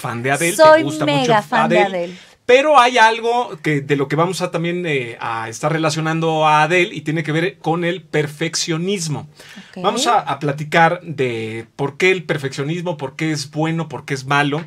fan de Adele, Soy gusta mucho de Pero hay algo que, de lo que vamos a también eh, a estar relacionando a Adele y tiene que ver con el perfeccionismo. Vamos a, a platicar de por qué el perfeccionismo, por qué es bueno, por qué es malo.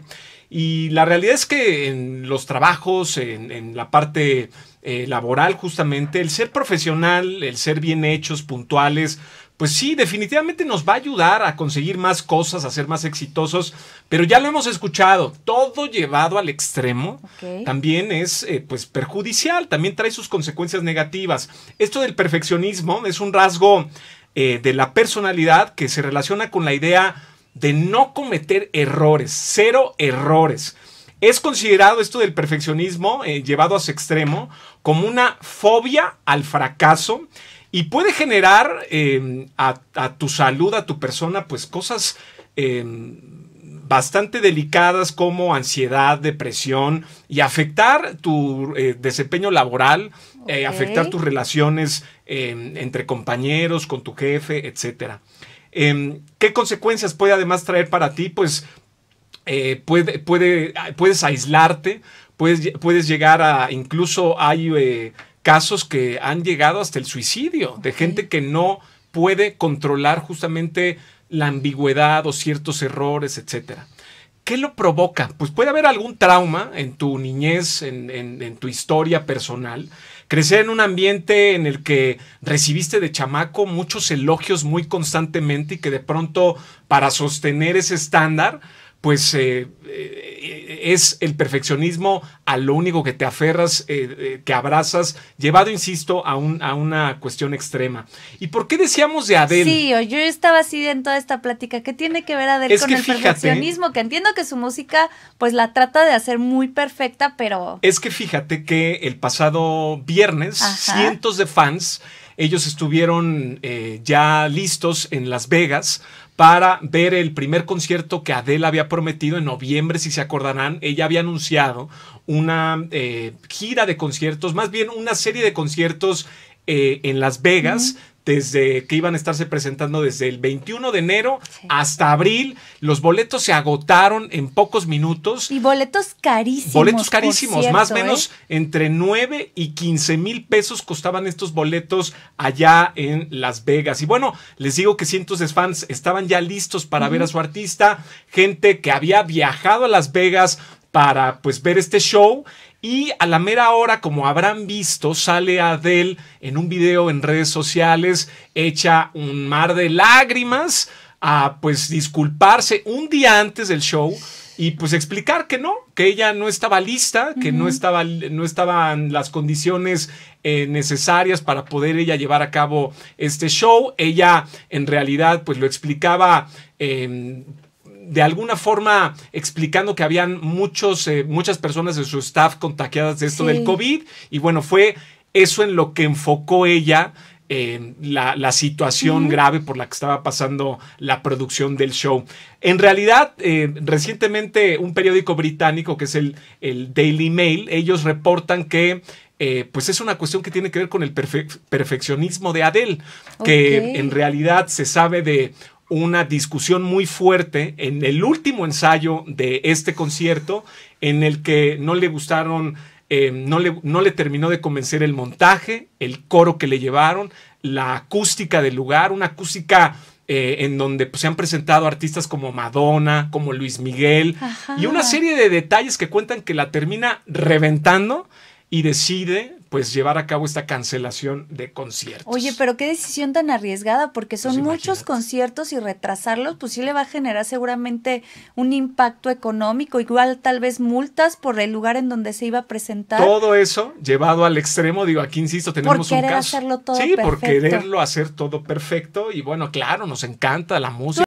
Y la realidad es que en los trabajos, en, la parte eh, laboral justamente, el ser profesional, el ser bien hechos, puntuales, pues sí, definitivamente nos va a ayudar a conseguir más cosas, a ser más exitosos, pero ya lo hemos escuchado, todo llevado al extremo también es eh, pues perjudicial, también trae sus consecuencias negativas. Esto del perfeccionismo es un rasgo eh, de la personalidad que se relaciona con la idea de no cometer errores, cero errores. Es considerado esto del perfeccionismo eh, llevado a su extremo como una fobia al fracaso y puede generar em, a, tu salud, a tu persona, pues cosas em, bastante delicadas como ansiedad, depresión y afectar tu eh, desempeño laboral, eh, afectar tus relaciones em, entre compañeros, con tu jefe, etcétera. Em, ¿Qué consecuencias puede además traer para ti? Pues eh, ah, puedes aislarte, puedes, puedes llegar a, incluso hay eh, casos que han llegado hasta el suicidio, de gente que no puede controlar justamente la ambigüedad o ciertos errores, etc. ¿Qué lo provoca? Pues puede haber algún trauma en tu niñez, en tu historia personal, crecer en un ambiente en el que recibiste de chamaco muchos elogios muy constantemente y que de pronto para sostener ese estándar, pues eh, eh, es el perfeccionismo a lo único que te aferras, eh, que abrazas, llevado, insisto, a, una cuestión extrema. ¿Y por qué decíamos de Adele? Sí, yo estaba así en toda esta plática. ¿Qué tiene que ver Adele con el perfeccionismo? Que entiendo que su música, pues la trata de hacer muy perfecta, pero... Es que fíjate que el pasado viernes, cientos de fans ellos estuvieron eh, ya listos en Las Vegas para ver el primer concierto que Adele había prometido en noviembre, si se acordarán. Ella había anunciado una eh, gira de conciertos, más bien una serie de conciertos eh, en Las Vegas desde que iban a estarse presentando desde el 21 de enero hasta abril. Los boletos se agotaron en pocos minutos. Y boletos carísimos. Boletos carísimos, más o ¿eh? menos entre 9 y 15 mil pesos costaban estos boletos allá en Las Vegas. Y bueno, les digo que cientos de fans estaban ya listos para ver a su artista, gente que había viajado a Las Vegas para pues ver este show y a la mera hora, como habrán visto, sale Adele en un video en redes sociales, hecha un mar de lágrimas, a pues disculparse un día antes del show y pues explicar que no, que ella no estaba lista, que no, estaba, no estaban las condiciones eh, necesarias para poder ella llevar a cabo este show. Ella en realidad pues lo explicaba en em, de alguna forma explicando que habían muchos, eh, muchas personas de su staff contagiadas de esto del COVID. Y bueno, fue eso en lo que enfocó ella la, situación grave por la que estaba pasando la producción del show. En realidad, eh, recientemente un periódico británico que es el, el Daily Mail, ellos reportan que eh, pues es una cuestión que tiene que ver con el perfeccionismo de Adele, que en realidad se sabe de una discusión muy fuerte en el último ensayo de este concierto, en el que no le gustaron, eh, no, le, no le terminó de convencer el montaje, el coro que le llevaron, la acústica del lugar, una acústica eh, en donde pues, se han presentado artistas como Madonna, como Luis Miguel, y una serie de detalles que cuentan que la termina reventando y decide pues llevar a cabo esta cancelación de conciertos. Oye, pero qué decisión tan arriesgada, porque son pues, muchos conciertos y retrasarlos, pues sí le va a generar seguramente un impacto económico, igual tal vez multas por el lugar en donde se iba a presentar. Todo eso llevado al extremo, digo, aquí insisto, tenemos por querer hacerlo todo perfecto. sí, por quererlo hacer todo perfecto y bueno, claro, nos encanta la música.